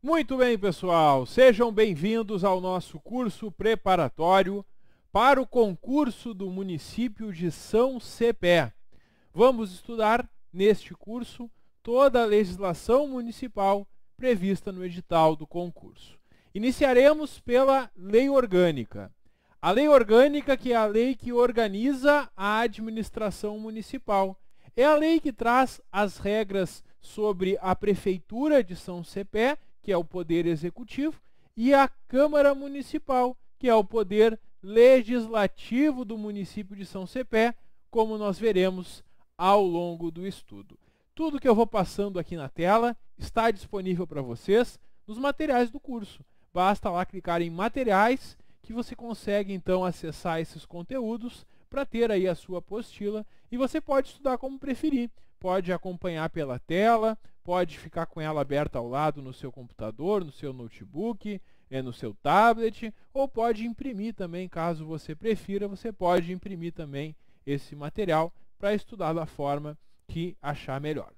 Muito bem, pessoal, sejam bem-vindos ao nosso curso preparatório para o concurso do município de São Cepé. Vamos estudar, neste curso, toda a legislação municipal prevista no edital do concurso. Iniciaremos pela Lei Orgânica. A Lei Orgânica, que é a lei que organiza a administração municipal, é a lei que traz as regras sobre a Prefeitura de São Cepé que é o poder executivo, e a Câmara Municipal, que é o poder legislativo do município de São Cepé, como nós veremos ao longo do estudo. Tudo que eu vou passando aqui na tela está disponível para vocês nos materiais do curso. Basta lá clicar em materiais que você consegue então acessar esses conteúdos para ter aí a sua apostila e você pode estudar como preferir. Pode acompanhar pela tela, pode ficar com ela aberta ao lado no seu computador, no seu notebook, é, no seu tablet, ou pode imprimir também, caso você prefira, você pode imprimir também esse material para estudar da forma que achar melhor.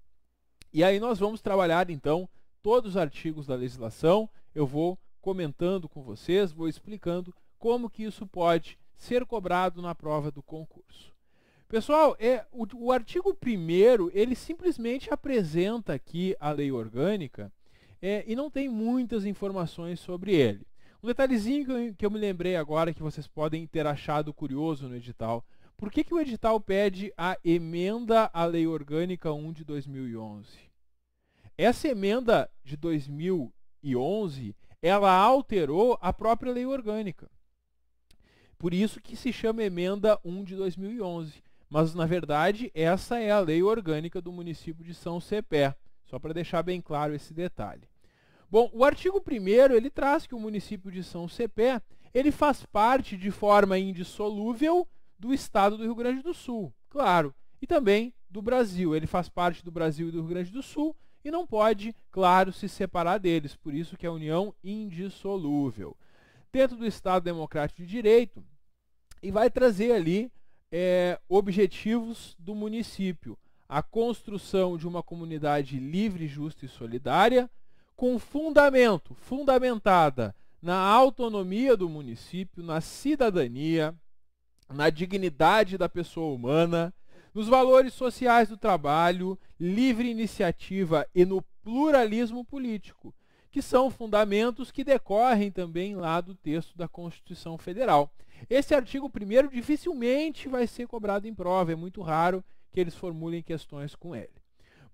E aí nós vamos trabalhar então todos os artigos da legislação, eu vou comentando com vocês, vou explicando como que isso pode ser cobrado na prova do concurso. Pessoal, é, o, o artigo 1 ele simplesmente apresenta aqui a lei orgânica é, e não tem muitas informações sobre ele. Um detalhezinho que eu, que eu me lembrei agora que vocês podem ter achado curioso no edital. Por que, que o edital pede a emenda à Lei Orgânica 1 de 2011? Essa emenda de 2011, ela alterou a própria Lei Orgânica. Por isso que se chama emenda 1 de 2011. Mas, na verdade, essa é a lei orgânica do município de São Cepé. Só para deixar bem claro esse detalhe. Bom, o artigo 1 ele traz que o município de São Cepé ele faz parte de forma indissolúvel do estado do Rio Grande do Sul, claro, e também do Brasil. Ele faz parte do Brasil e do Rio Grande do Sul e não pode, claro, se separar deles, por isso que é a união indissolúvel. Dentro do Estado Democrático de Direito, e vai trazer ali é, objetivos do município: a construção de uma comunidade livre, justa e solidária, com fundamento, fundamentada na autonomia do município, na cidadania, na dignidade da pessoa humana, nos valores sociais do trabalho, livre iniciativa e no pluralismo político que são fundamentos que decorrem também lá do texto da Constituição Federal. Esse artigo 1 dificilmente vai ser cobrado em prova, é muito raro que eles formulem questões com ele.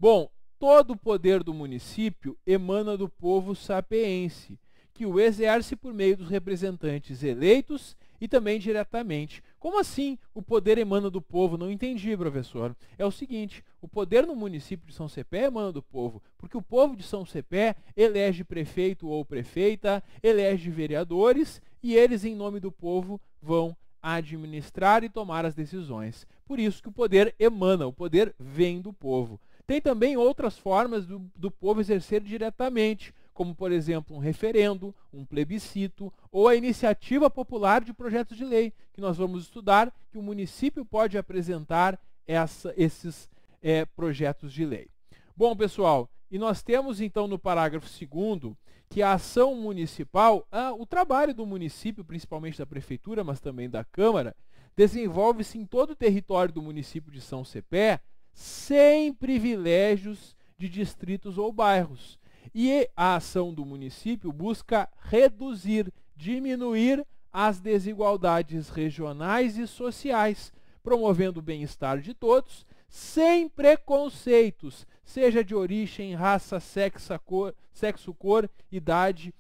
Bom, todo o poder do município emana do povo sapiense, que o exerce por meio dos representantes eleitos e também diretamente. Como assim o poder emana do povo? Não entendi, professor. É o seguinte, o poder no município de São Cepé emana do povo, porque o povo de São Cepé elege prefeito ou prefeita, elege vereadores e eles, em nome do povo, vão administrar e tomar as decisões. Por isso que o poder emana, o poder vem do povo. Tem também outras formas do, do povo exercer diretamente como, por exemplo, um referendo, um plebiscito ou a iniciativa popular de projetos de lei, que nós vamos estudar, que o município pode apresentar essa, esses é, projetos de lei. Bom, pessoal, e nós temos então no parágrafo 2 que a ação municipal, ah, o trabalho do município, principalmente da prefeitura, mas também da Câmara, desenvolve-se em todo o território do município de São Cepé, sem privilégios de distritos ou bairros, e a ação do município busca reduzir, diminuir as desigualdades regionais e sociais, promovendo o bem-estar de todos, sem preconceitos, seja de origem, raça, sexo, cor, sexo, cor idade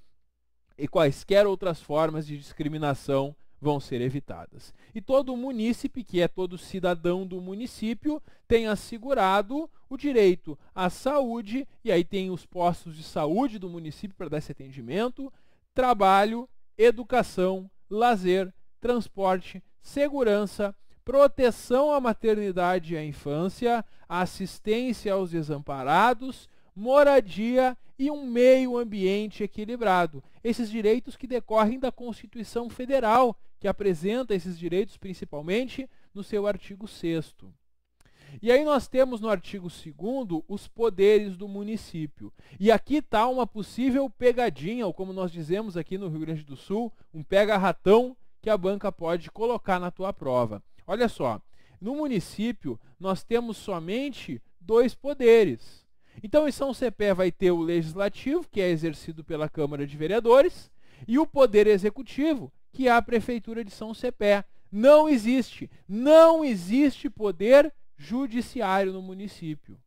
e quaisquer outras formas de discriminação vão ser evitadas. E todo munícipe, que é todo cidadão do município, tem assegurado o direito à saúde, e aí tem os postos de saúde do município para dar esse atendimento, trabalho, educação, lazer, transporte, segurança, proteção à maternidade e à infância, assistência aos desamparados, moradia e um meio ambiente equilibrado. Esses direitos que decorrem da Constituição Federal, que apresenta esses direitos principalmente no seu artigo 6 e aí nós temos no artigo 2 os poderes do município. E aqui está uma possível pegadinha, ou como nós dizemos aqui no Rio Grande do Sul, um pega-ratão que a banca pode colocar na tua prova. Olha só, no município nós temos somente dois poderes. Então, em São Cepé vai ter o legislativo, que é exercido pela Câmara de Vereadores, e o poder executivo, que é a prefeitura de São Cepé. Não existe, não existe poder judiciário no município.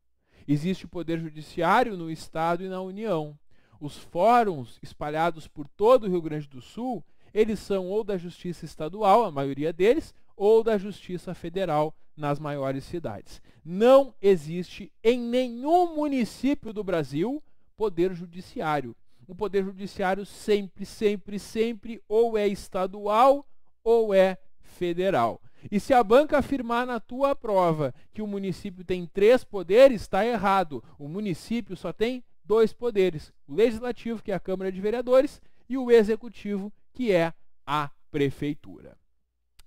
Existe poder judiciário no estado e na União. Os fóruns espalhados por todo o Rio Grande do Sul, eles são ou da Justiça Estadual, a maioria deles, ou da Justiça Federal, nas maiores cidades. Não existe em nenhum município do Brasil poder judiciário. O poder judiciário sempre, sempre, sempre ou é estadual ou é federal. E se a banca afirmar na tua prova que o município tem três poderes, está errado. O município só tem dois poderes: o legislativo, que é a Câmara de Vereadores, e o executivo, que é a prefeitura.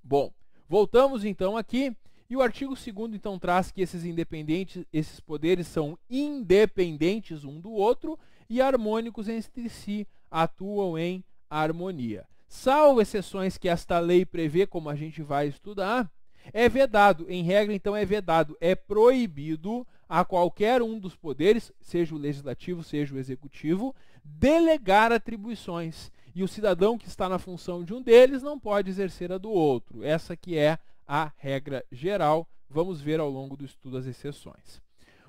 Bom, voltamos então aqui e o artigo 2 então traz que esses independentes, esses poderes são independentes um do outro e harmônicos entre si, atuam em harmonia. Salvo exceções que esta lei prevê, como a gente vai estudar, é vedado, em regra então é vedado, é proibido a qualquer um dos poderes, seja o legislativo, seja o executivo, delegar atribuições. E o cidadão que está na função de um deles não pode exercer a do outro. Essa que é a regra geral. Vamos ver ao longo do estudo as exceções.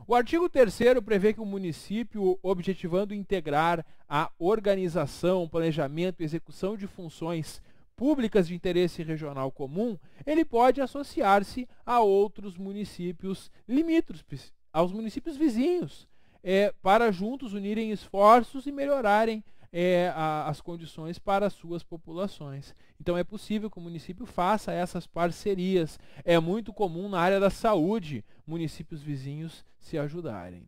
O artigo 3 prevê que o município, objetivando integrar a organização, planejamento e execução de funções públicas de interesse regional comum, ele pode associar-se a outros municípios limítrofes, aos municípios vizinhos, é, para juntos unirem esforços e melhorarem é, a, as condições para suas populações. Então é possível que o município faça essas parcerias. É muito comum na área da saúde municípios vizinhos se ajudarem.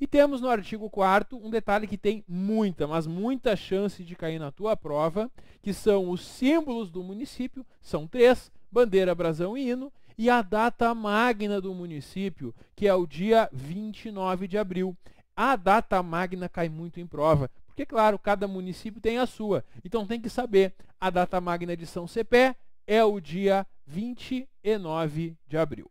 E temos no artigo 4 um detalhe que tem muita, mas muita chance de cair na tua prova, que são os símbolos do município, são três, bandeira, brasão e hino, e a data magna do município, que é o dia 29 de abril. A data magna cai muito em prova, porque, claro, cada município tem a sua. Então tem que saber. A data magna de São Cepé é o dia 29 de abril.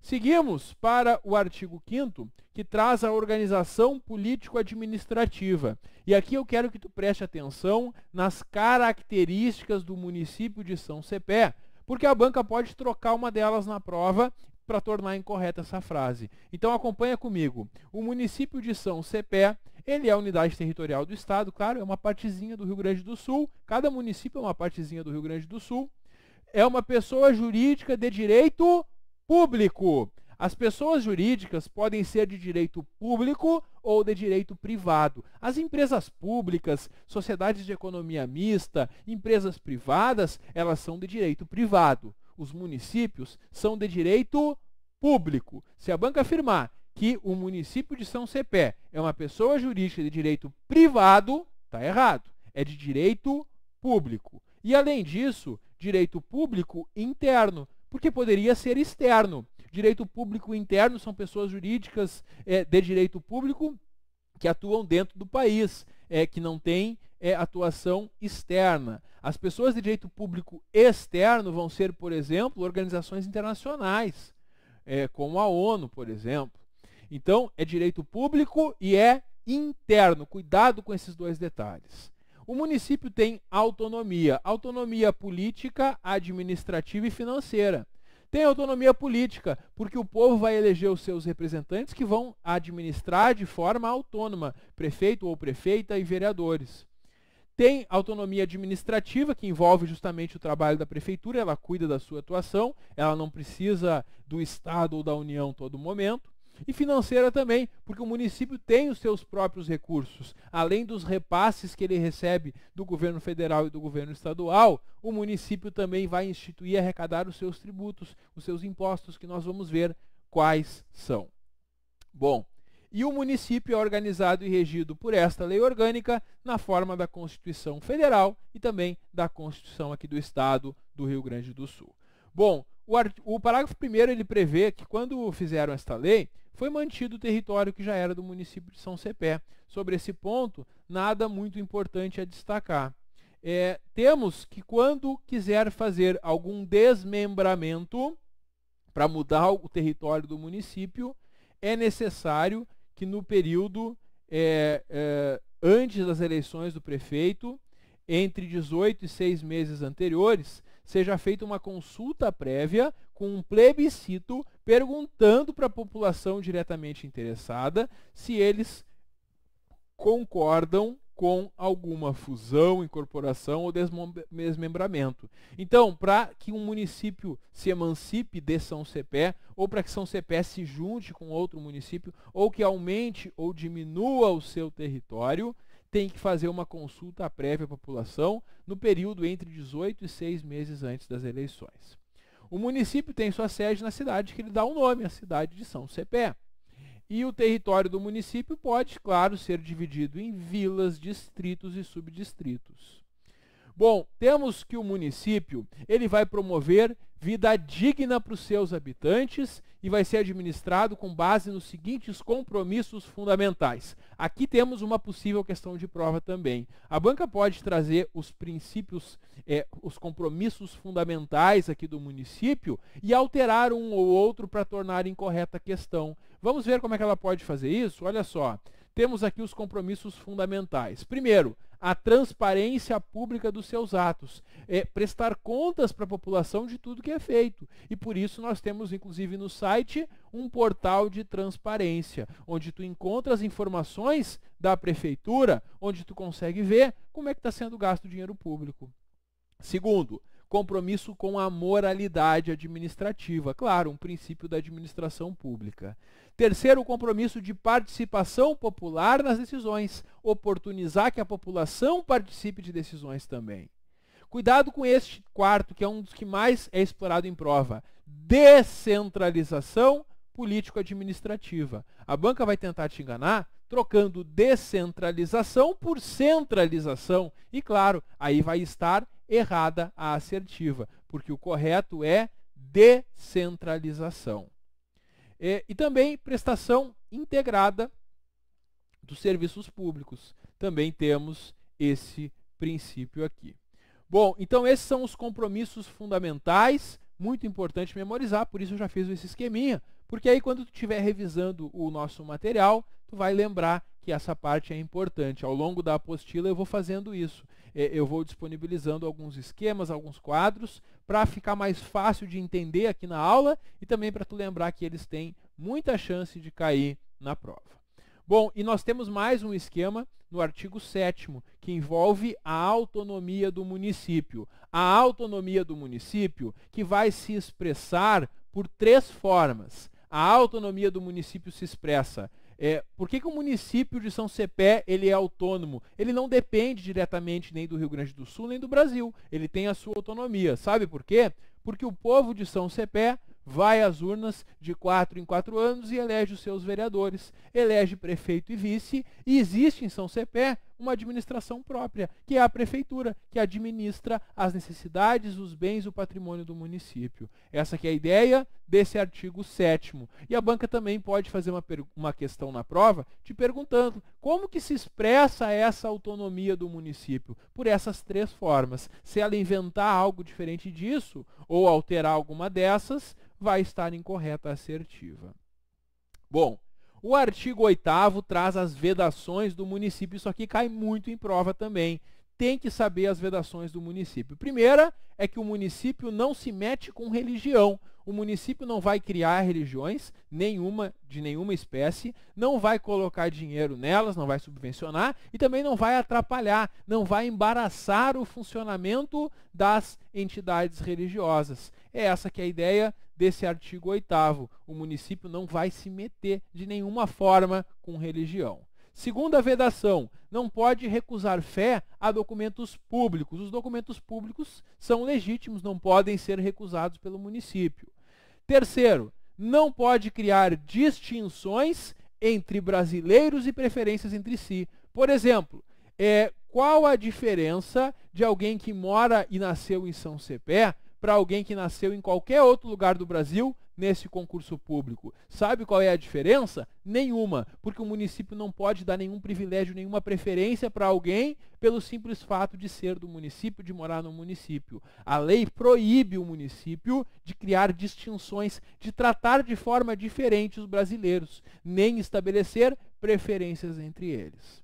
Seguimos para o artigo 5 que traz a organização político-administrativa. E aqui eu quero que tu preste atenção nas características do município de São Cepé, porque a banca pode trocar uma delas na prova para tornar incorreta essa frase. Então acompanha comigo. O município de São Cepé, ele é a unidade territorial do estado, claro, é uma partezinha do Rio Grande do Sul. Cada município é uma partezinha do Rio Grande do Sul. É uma pessoa jurídica de direito público. As pessoas jurídicas podem ser de direito público ou de direito privado. As empresas públicas, sociedades de economia mista, empresas privadas, elas são de direito privado os municípios são de direito público. Se a banca afirmar que o município de São Cepé é uma pessoa jurídica de direito privado, está errado. É de direito público. E, além disso, direito público interno, porque poderia ser externo. Direito público interno são pessoas jurídicas é, de direito público que atuam dentro do país é, que não tem é, atuação externa. As pessoas de direito público externo vão ser, por exemplo, organizações internacionais, é, como a ONU, por exemplo. Então, é direito público e é interno. Cuidado com esses dois detalhes. O município tem autonomia, autonomia política, administrativa e financeira. Tem autonomia política, porque o povo vai eleger os seus representantes que vão administrar de forma autônoma, prefeito ou prefeita e vereadores. Tem autonomia administrativa, que envolve justamente o trabalho da prefeitura, ela cuida da sua atuação, ela não precisa do Estado ou da União todo momento. E financeira também, porque o município tem os seus próprios recursos. Além dos repasses que ele recebe do governo federal e do governo estadual, o município também vai instituir e arrecadar os seus tributos, os seus impostos, que nós vamos ver quais são. Bom, e o município é organizado e regido por esta lei orgânica na forma da Constituição Federal e também da Constituição aqui do Estado do Rio Grande do Sul. Bom, o, art... o parágrafo 1 ele prevê que quando fizeram esta lei, foi mantido o território que já era do município de São Cepé. Sobre esse ponto, nada muito importante a destacar. É, temos que quando quiser fazer algum desmembramento para mudar o território do município, é necessário que no período é, é, antes das eleições do prefeito, entre 18 e 6 meses anteriores, seja feita uma consulta prévia com um plebiscito perguntando para a população diretamente interessada se eles concordam com alguma fusão, incorporação ou desmembramento. Então, para que um município se emancipe de São Cepé, ou para que São Cepé se junte com outro município, ou que aumente ou diminua o seu território, tem que fazer uma consulta prévia à população no período entre 18 e 6 meses antes das eleições. O município tem sua sede na cidade que lhe dá o um nome, a cidade de São Cepé. E o território do município pode, claro, ser dividido em vilas, distritos e subdistritos. Bom, temos que o município ele vai promover vida digna para os seus habitantes e vai ser administrado com base nos seguintes compromissos fundamentais. Aqui temos uma possível questão de prova também. A banca pode trazer os princípios, é, os compromissos fundamentais aqui do município e alterar um ou outro para tornar incorreta a questão. Vamos ver como é que ela pode fazer isso? Olha só temos aqui os compromissos fundamentais. Primeiro, a transparência pública dos seus atos, é, prestar contas para a população de tudo que é feito. E por isso nós temos, inclusive, no site um portal de transparência, onde tu encontra as informações da prefeitura, onde tu consegue ver como é que está sendo gasto o dinheiro público. Segundo, compromisso com a moralidade administrativa, claro, um princípio da administração pública. Terceiro, o compromisso de participação popular nas decisões, oportunizar que a população participe de decisões também. Cuidado com este quarto, que é um dos que mais é explorado em prova: descentralização político-administrativa. A banca vai tentar te enganar trocando descentralização por centralização. E claro, aí vai estar errada a assertiva, porque o correto é descentralização. E, é, e também prestação integrada dos serviços públicos. Também temos esse princípio aqui. Bom, então esses são os compromissos fundamentais, muito importante memorizar, por isso eu já fiz esse esqueminha, porque aí quando tu estiver revisando o nosso material, tu vai lembrar que essa parte é importante. Ao longo da apostila eu vou fazendo isso. É, eu vou disponibilizando alguns esquemas, alguns quadros, para ficar mais fácil de entender aqui na aula e também para tu lembrar que eles têm muita chance de cair na prova. Bom, e nós temos mais um esquema no artigo 7 que envolve a autonomia do município. A autonomia do município que vai se expressar por três formas. A autonomia do município se expressa é, por que, que, o município de São Cepé ele é autônomo? Ele não depende diretamente nem do Rio Grande do Sul, nem do Brasil. Ele tem a sua autonomia. Sabe por quê? Porque o povo de São Cepé vai às urnas de quatro em quatro anos e elege os seus vereadores, elege prefeito e vice, e existe em São Cepé uma administração própria, que é a prefeitura, que administra as necessidades, os bens, o patrimônio do município. Essa que é a ideia desse artigo 7 E a banca também pode fazer uma, uma questão na prova te perguntando como que se expressa essa autonomia do município? Por essas três formas. Se ela inventar algo diferente disso, ou alterar alguma dessas, vai estar incorreta a assertiva. Bom, o artigo 8 traz as vedações do município. Isso aqui cai muito em prova também. Tem que saber as vedações do município. Primeira é que o município não se mete com religião. O município não vai criar religiões nenhuma de nenhuma espécie, não vai colocar dinheiro nelas, não vai subvencionar e também não vai atrapalhar, não vai embaraçar o funcionamento das entidades religiosas. É essa que é a ideia desse artigo 8 O município não vai se meter de nenhuma forma com religião. Segunda vedação, não pode recusar fé a documentos públicos. Os documentos públicos são legítimos, não podem ser recusados pelo município. Terceiro, não pode criar distinções entre brasileiros e preferências entre si. Por exemplo, é, qual a diferença de alguém que mora e nasceu em São Cepé para alguém que nasceu em qualquer outro lugar do Brasil nesse concurso público. Sabe qual é a diferença? Nenhuma, porque o município não pode dar nenhum privilégio, nenhuma preferência para alguém pelo simples fato de ser do município, de morar no município. A lei proíbe o município de criar distinções, de tratar de forma diferente os brasileiros, nem estabelecer preferências entre eles.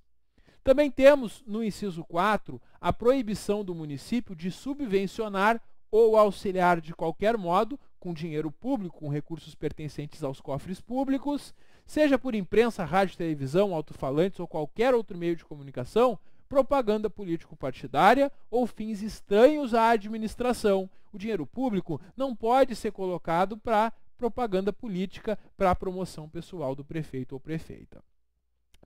Também temos, no inciso 4, a proibição do município de subvencionar ou auxiliar de qualquer modo, com dinheiro público, com recursos pertencentes aos cofres públicos, seja por imprensa, rádio, televisão, alto-falantes ou qualquer outro meio de comunicação, propaganda político-partidária ou fins estranhos à administração. O dinheiro público não pode ser colocado para propaganda política, para a promoção pessoal do prefeito ou prefeita.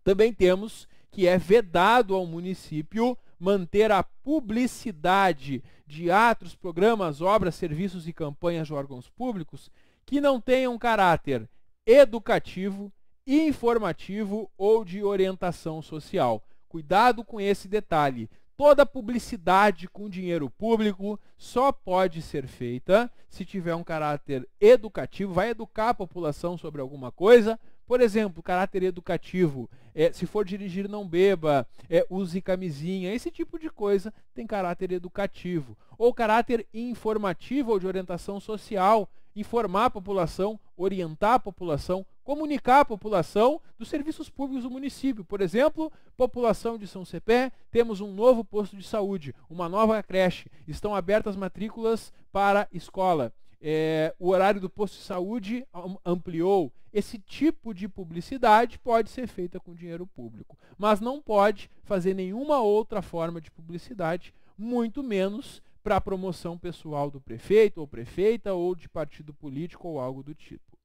Também temos que é vedado ao município manter a publicidade de atos, programas, obras, serviços e campanhas de órgãos públicos que não tenham caráter educativo, informativo ou de orientação social. Cuidado com esse detalhe. Toda publicidade com dinheiro público só pode ser feita se tiver um caráter educativo, vai educar a população sobre alguma coisa por exemplo, caráter educativo. É, se for dirigir, não beba. É, use camisinha. Esse tipo de coisa tem caráter educativo. Ou caráter informativo ou de orientação social. Informar a população, orientar a população, comunicar a população dos serviços públicos do município. Por exemplo, população de São Cepé, temos um novo posto de saúde, uma nova creche. Estão abertas matrículas para escola é, o horário do posto de saúde ampliou. Esse tipo de publicidade pode ser feita com dinheiro público, mas não pode fazer nenhuma outra forma de publicidade, muito menos para promoção pessoal do prefeito ou prefeita ou de partido político ou algo do tipo.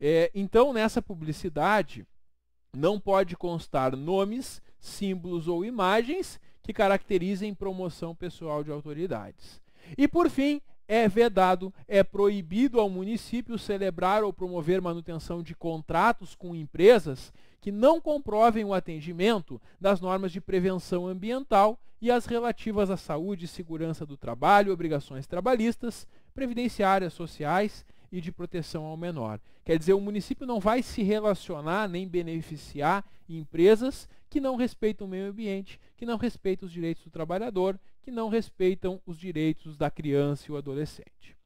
É, então, nessa publicidade, não pode constar nomes, símbolos ou imagens que caracterizem promoção pessoal de autoridades. E por fim, é vedado, é proibido ao município celebrar ou promover manutenção de contratos com empresas que não comprovem o atendimento das normas de prevenção ambiental e as relativas à saúde e segurança do trabalho, obrigações trabalhistas, previdenciárias sociais e de proteção ao menor. Quer dizer, o município não vai se relacionar nem beneficiar empresas que não respeitam o meio ambiente, que não respeitam os direitos do trabalhador, que não respeitam os direitos da criança e o adolescente.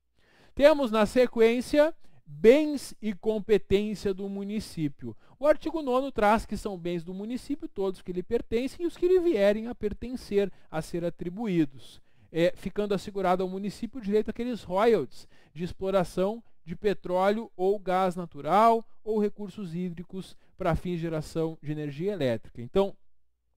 Temos na sequência bens e competência do município. O artigo 9 traz que são bens do município todos que lhe pertencem e os que lhe vierem a pertencer, a ser atribuídos, é, ficando assegurado ao município o direito àqueles royalties de exploração de petróleo ou gás natural ou recursos hídricos para fins de geração de energia elétrica. Então,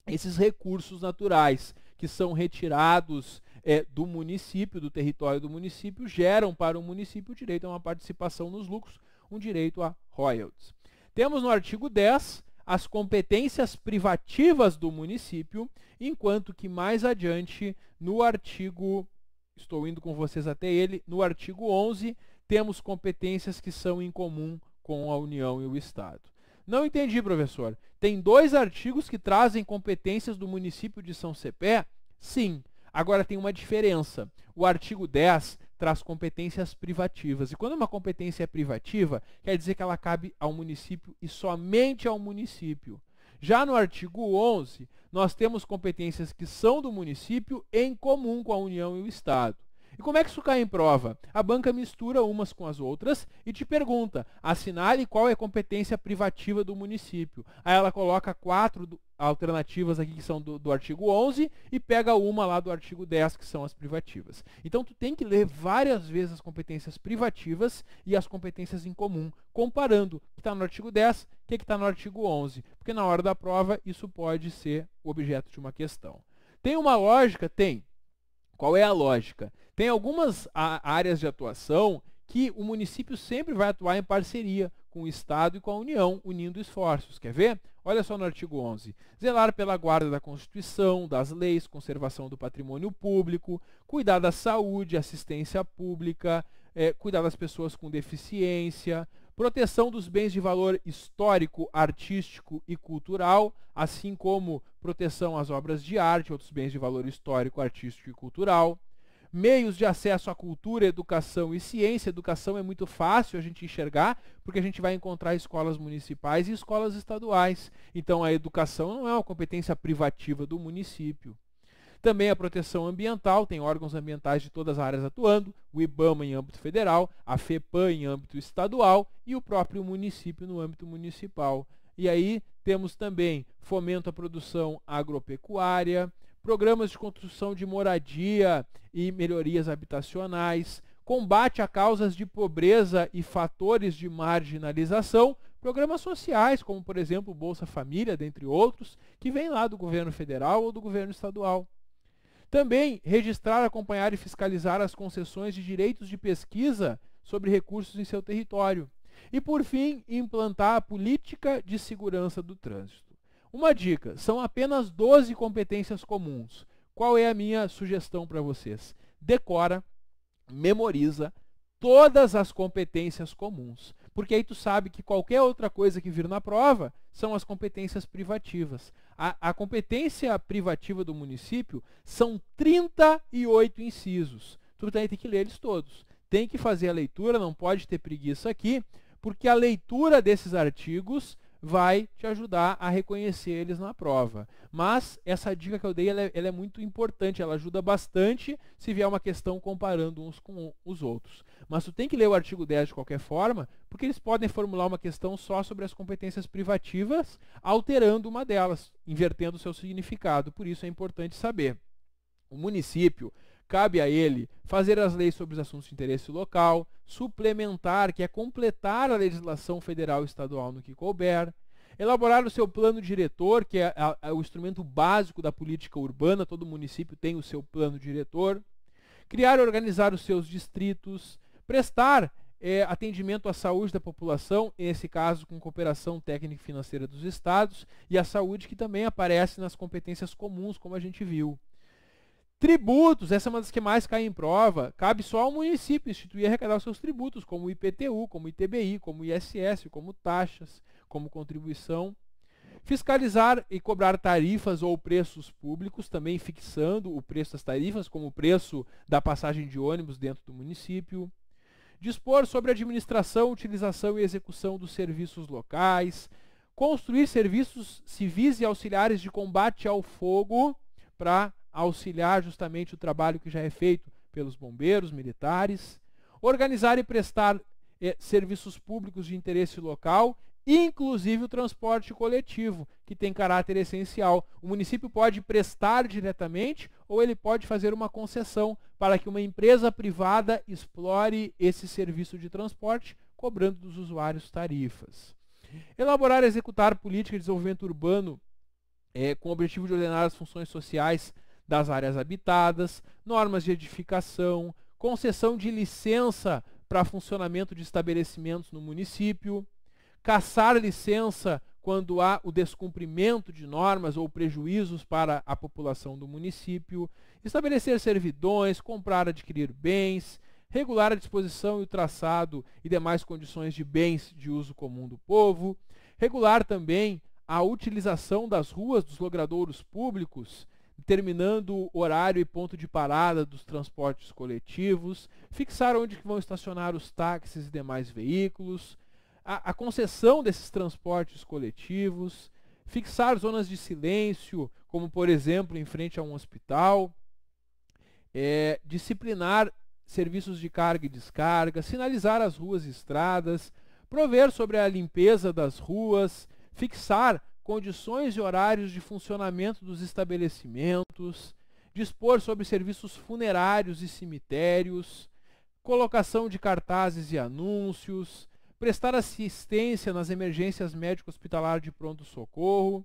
esses recursos naturais que são retirados é, do município, do território do município, geram para o município o direito a uma participação nos lucros, um direito a royalties. Temos no artigo 10 as competências privativas do município, enquanto que mais adiante, no artigo, estou indo com vocês até ele, no artigo 11, temos competências que são em comum com a União e o Estado. Não entendi, professor. Tem dois artigos que trazem competências do município de São Cepé Sim. Agora tem uma diferença. O artigo 10 traz competências privativas. E quando uma competência é privativa, quer dizer que ela cabe ao município e somente ao município. Já no artigo 11, nós temos competências que são do município em comum com a União e o Estado. E como é que isso cai em prova? A banca mistura umas com as outras e te pergunta, assinale qual é a competência privativa do município. Aí ela coloca quatro alternativas aqui que são do, do, artigo 11 e pega uma lá do artigo 10 que são as privativas. Então tu tem que ler várias vezes as competências privativas e as competências em comum, comparando o que está no artigo 10 e o que é está no artigo 11, porque na hora da prova isso pode ser objeto de uma questão. Tem uma lógica? Tem. Qual é a lógica? Tem algumas áreas de atuação que o município sempre vai atuar em parceria com o Estado e com a União, unindo esforços. Quer ver? Olha só no artigo 11. Zelar pela guarda da Constituição, das leis, conservação do patrimônio público, cuidar da saúde, assistência pública, é, cuidar das pessoas com deficiência, proteção dos bens de valor histórico, artístico e cultural, assim como proteção às obras de arte, outros bens de valor histórico, artístico e cultural meios de acesso à cultura, educação e ciência. Educação é muito fácil a gente enxergar, porque a gente vai encontrar escolas municipais e escolas estaduais. Então a educação não é uma competência privativa do município. Também a proteção ambiental, tem órgãos ambientais de todas as áreas atuando, o IBAMA em âmbito federal, a FEPAM em âmbito estadual e o próprio município no âmbito municipal. E aí temos também fomento à produção agropecuária, programas de construção de moradia e melhorias habitacionais, combate a causas de pobreza e fatores de marginalização, programas sociais, como por exemplo o Bolsa Família, dentre outros, que vem lá do governo federal ou do governo estadual. Também registrar, acompanhar e fiscalizar as concessões de direitos de pesquisa sobre recursos em seu território. E, por fim, implantar a política de segurança do trânsito. Uma dica, são apenas 12 competências comuns. Qual é a minha sugestão para vocês? Decora, memoriza todas as competências comuns. Porque aí tu sabe que qualquer outra coisa que vir na prova são as competências privativas. A, a competência privativa do município são 38 incisos. Tu tem que ler eles todos tem que fazer a leitura, não pode ter preguiça aqui, porque a leitura desses artigos vai te ajudar a reconhecer eles na prova. Mas essa dica que eu dei ela é, ela é muito importante, ela ajuda bastante se vier uma questão comparando uns com os outros. Mas tu tem que ler o artigo 10 de qualquer forma, porque eles podem formular uma questão só sobre as competências privativas, alterando uma delas, invertendo o seu significado. Por isso é importante saber. O município Cabe a ele fazer as leis sobre os assuntos de interesse local, suplementar, que é completar a legislação federal e estadual no que couber, elaborar o seu plano diretor, que é, a, é o instrumento básico da política urbana, todo município tem o seu plano diretor, criar e organizar os seus distritos, prestar é, atendimento à saúde da população, nesse caso com cooperação técnica e financeira dos estados, e a saúde que também aparece nas competências comuns, como a gente viu. Tributos, essa é uma das que mais cai em prova. Cabe só ao município instituir e arrecadar os seus tributos, como IPTU, como ITBI, como ISS, como taxas, como contribuição. Fiscalizar e cobrar tarifas ou preços públicos, também fixando o preço das tarifas, como o preço da passagem de ônibus dentro do município. Dispor sobre a administração, utilização e execução dos serviços locais. Construir serviços civis e auxiliares de combate ao fogo para auxiliar justamente o trabalho que já é feito pelos bombeiros militares, organizar e prestar eh, serviços públicos de interesse local, inclusive o transporte coletivo, que tem caráter essencial. O município pode prestar diretamente ou ele pode fazer uma concessão para que uma empresa privada explore esse serviço de transporte, cobrando dos usuários tarifas. Elaborar e executar política de desenvolvimento urbano é, com o objetivo de ordenar as funções sociais das áreas habitadas, normas de edificação, concessão de licença para funcionamento de estabelecimentos no município, caçar licença quando há o descumprimento de normas ou prejuízos para a população do município, estabelecer servidões, comprar, adquirir bens, regular a disposição e o traçado e demais condições de bens de uso comum do povo, regular também a utilização das ruas dos logradouros públicos determinando horário e ponto de parada dos transportes coletivos, fixar onde vão estacionar os táxis e demais veículos, a, a concessão desses transportes coletivos, fixar zonas de silêncio, como por exemplo em frente a um hospital, é, disciplinar serviços de carga e descarga, sinalizar as ruas e estradas, prover sobre a limpeza das ruas, fixar condições e horários de funcionamento dos estabelecimentos, dispor sobre serviços funerários e cemitérios, colocação de cartazes e anúncios, prestar assistência nas emergências médico hospitalares de pronto-socorro,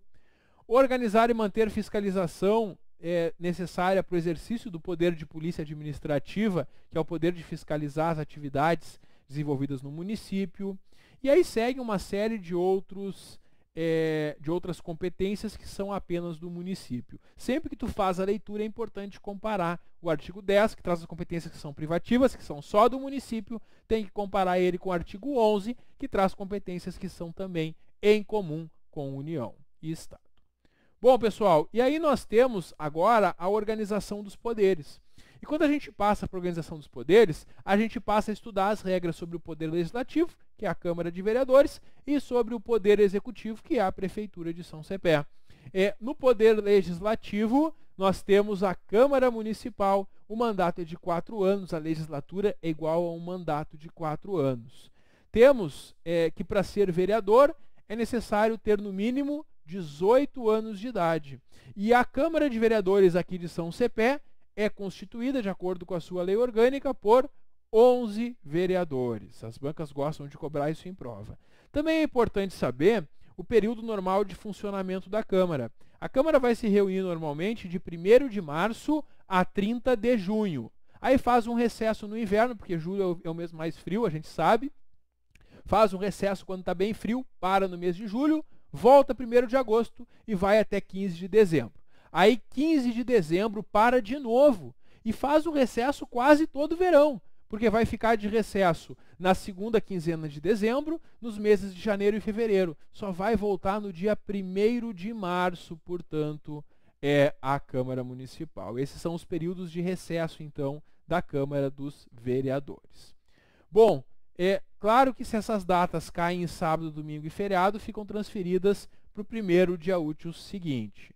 organizar e manter fiscalização é, necessária para o exercício do poder de polícia administrativa, que é o poder de fiscalizar as atividades desenvolvidas no município. E aí segue uma série de outros é, de outras competências que são apenas do município. Sempre que tu faz a leitura é importante comparar o artigo 10, que traz as competências que são privativas, que são só do município, tem que comparar ele com o artigo 11, que traz competências que são também em comum com União e Estado. Bom, pessoal, e aí nós temos agora a organização dos poderes. E quando a gente passa para a organização dos poderes, a gente passa a estudar as regras sobre o poder legislativo, que é a Câmara de Vereadores, e sobre o poder executivo, que é a Prefeitura de São Cepé. É, no poder legislativo, nós temos a Câmara Municipal, o mandato é de quatro anos, a legislatura é igual a um mandato de quatro anos. Temos é, que para ser vereador é necessário ter no mínimo 18 anos de idade. E a Câmara de Vereadores aqui de São Cepé é constituída, de acordo com a sua lei orgânica, por 11 vereadores. As bancas gostam de cobrar isso em prova. Também é importante saber o período normal de funcionamento da Câmara. A Câmara vai se reunir normalmente de 1 de março a 30 de junho. Aí faz um recesso no inverno, porque julho é o é mês mais frio, a gente sabe. Faz um recesso quando está bem frio, para no mês de julho, volta 1 de agosto e vai até 15 de dezembro. Aí 15 de dezembro para de novo e faz o recesso quase todo verão, porque vai ficar de recesso na segunda quinzena de dezembro, nos meses de janeiro e fevereiro. Só vai voltar no dia 1 de março, portanto, é a Câmara Municipal. Esses são os períodos de recesso, então, da Câmara dos Vereadores. Bom, é claro que se essas datas caem em sábado, domingo e feriado, ficam transferidas para o primeiro dia útil seguinte.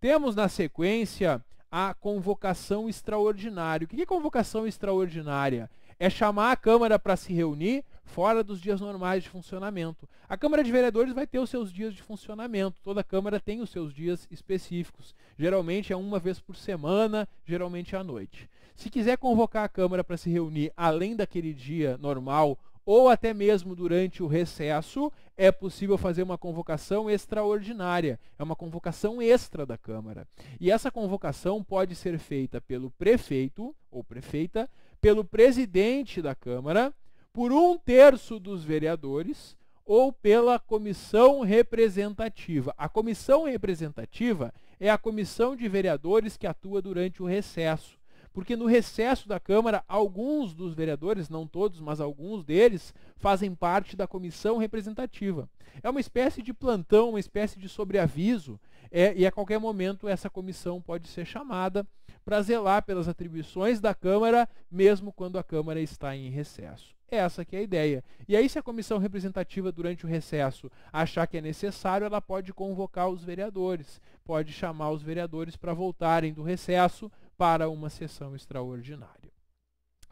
Temos na sequência a convocação extraordinária. O que é convocação extraordinária? É chamar a Câmara para se reunir fora dos dias normais de funcionamento. A Câmara de Vereadores vai ter os seus dias de funcionamento, toda Câmara tem os seus dias específicos. Geralmente é uma vez por semana, geralmente à noite. Se quiser convocar a Câmara para se reunir além daquele dia normal ou até mesmo durante o recesso, é possível fazer uma convocação extraordinária, é uma convocação extra da Câmara. E essa convocação pode ser feita pelo prefeito ou prefeita, pelo presidente da Câmara, por um terço dos vereadores ou pela comissão representativa. A comissão representativa é a comissão de vereadores que atua durante o recesso porque no recesso da Câmara, alguns dos vereadores, não todos, mas alguns deles, fazem parte da comissão representativa. É uma espécie de plantão, uma espécie de sobreaviso, é, e a qualquer momento essa comissão pode ser chamada para zelar pelas atribuições da Câmara, mesmo quando a Câmara está em recesso. Essa que é a ideia. E aí, se a comissão representativa, durante o recesso, achar que é necessário, ela pode convocar os vereadores, pode chamar os vereadores para voltarem do recesso para uma sessão extraordinária.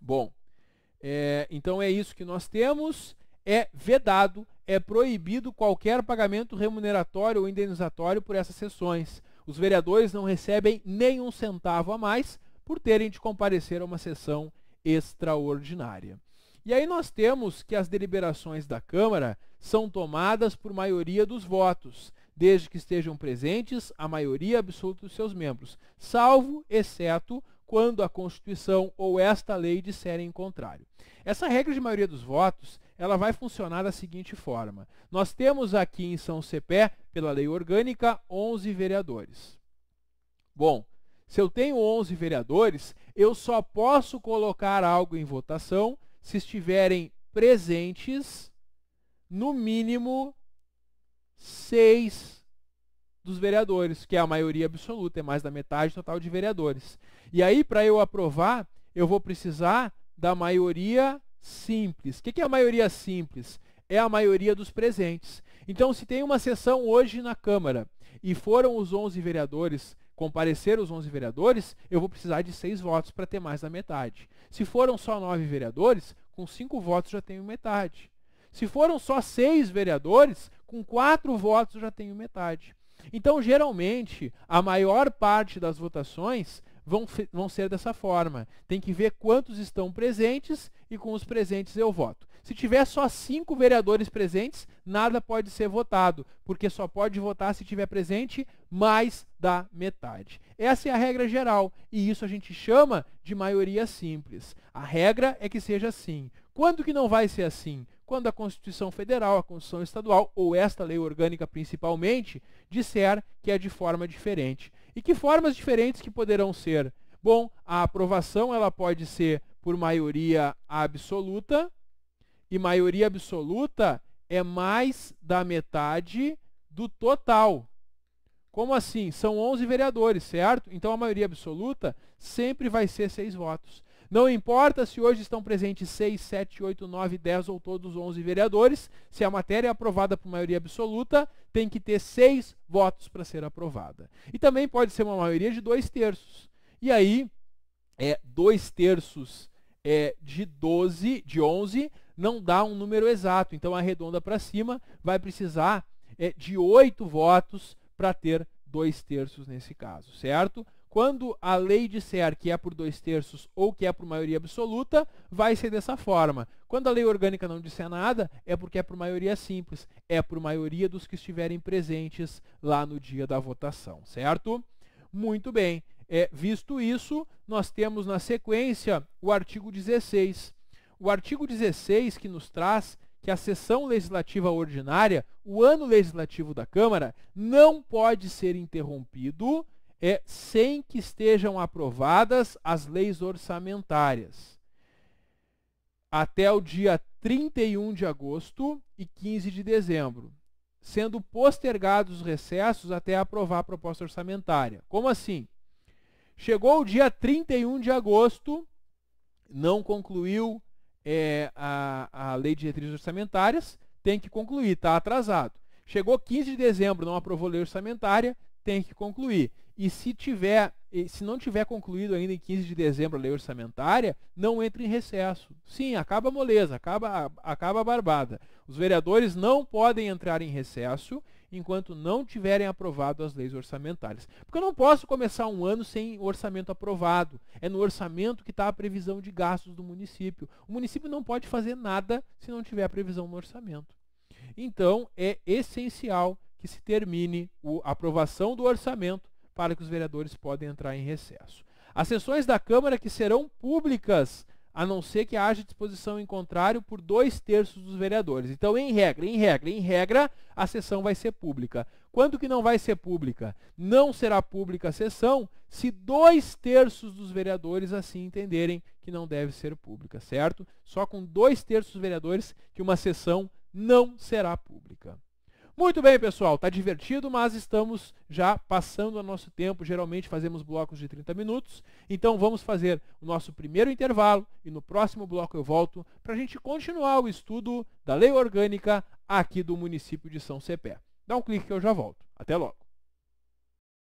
Bom, é, então é isso que nós temos. É vedado, é proibido qualquer pagamento remuneratório ou indenizatório por essas sessões. Os vereadores não recebem nenhum centavo a mais por terem de comparecer a uma sessão extraordinária. E aí nós temos que as deliberações da Câmara são tomadas por maioria dos votos desde que estejam presentes a maioria absoluta dos seus membros, salvo, exceto, quando a Constituição ou esta lei disserem o contrário. Essa regra de maioria dos votos ela vai funcionar da seguinte forma. Nós temos aqui em São Cepé, pela lei orgânica, 11 vereadores. Bom, se eu tenho 11 vereadores, eu só posso colocar algo em votação se estiverem presentes no mínimo seis dos vereadores, que é a maioria absoluta, é mais da metade total de vereadores. E aí, para eu aprovar, eu vou precisar da maioria simples. O que é a maioria simples? É a maioria dos presentes. Então, se tem uma sessão hoje na Câmara e foram os 11 vereadores, comparecer os 11 vereadores, eu vou precisar de seis votos para ter mais da metade. Se foram só nove vereadores, com cinco votos já tenho metade. Se foram só seis vereadores, com quatro votos eu já tenho metade. Então, geralmente, a maior parte das votações vão, vão ser dessa forma. Tem que ver quantos estão presentes e com os presentes eu voto. Se tiver só cinco vereadores presentes, nada pode ser votado, porque só pode votar se tiver presente mais da metade. Essa é a regra geral, e isso a gente chama de maioria simples. A regra é que seja assim. Quando que não vai ser assim? quando a Constituição Federal, a Constituição Estadual ou esta lei orgânica principalmente disser que é de forma diferente. E que formas diferentes que poderão ser? Bom, a aprovação ela pode ser por maioria absoluta, e maioria absoluta é mais da metade do total. Como assim? São 11 vereadores, certo? Então a maioria absoluta sempre vai ser seis votos. Não importa se hoje estão presentes 6, 7, 8, 9, 10 ou todos os 11 vereadores, se a matéria é aprovada por maioria absoluta, tem que ter 6 votos para ser aprovada. E também pode ser uma maioria de 2 terços. E aí, é 2 terços é, de 12, de 11, não dá um número exato. Então, arredonda para cima, vai precisar é, de 8 votos para ter 2 terços nesse caso, certo? Quando a lei disser que é por dois terços ou que é por maioria absoluta, vai ser dessa forma. Quando a lei orgânica não disser nada, é porque é por maioria simples, é por maioria dos que estiverem presentes lá no dia da votação, certo? Muito bem. É, visto isso, nós temos na sequência o artigo 16. O artigo 16 que nos traz que a sessão legislativa ordinária, o ano legislativo da Câmara, não pode ser interrompido é sem que estejam aprovadas as leis orçamentárias. Até o dia 31 de agosto e 15 de dezembro, sendo postergados os recessos até aprovar a proposta orçamentária. Como assim? Chegou o dia 31 de agosto, não concluiu é, a, a lei de diretrizes orçamentárias, tem que concluir, está atrasado. Chegou 15 de dezembro, não aprovou a lei orçamentária, tem que concluir. E se tiver, se não tiver concluído ainda em 15 de dezembro a lei orçamentária, não entre em recesso. Sim, acaba a moleza, acaba, acaba a barbada. Os vereadores não podem entrar em recesso enquanto não tiverem aprovado as leis orçamentárias. Porque eu não posso começar um ano sem orçamento aprovado. É no orçamento que está a previsão de gastos do município. O município não pode fazer nada se não tiver a previsão no orçamento. Então, é essencial que se termine a aprovação do orçamento para que os vereadores podem entrar em recesso. As sessões da Câmara que serão públicas, a não ser que haja disposição em contrário por dois terços dos vereadores. Então, em regra, em regra, em regra, a sessão vai ser pública. Quando que não vai ser pública? Não será pública a sessão se dois terços dos vereadores assim entenderem que não deve ser pública, certo? Só com dois terços dos vereadores que uma sessão não será pública. Muito bem, pessoal, está divertido, mas estamos já passando o nosso tempo. Geralmente fazemos blocos de 30 minutos. Então vamos fazer o nosso primeiro intervalo e no próximo bloco eu volto para a gente continuar o estudo da lei orgânica aqui do município de São Cepé. Dá um clique que eu já volto. Até logo.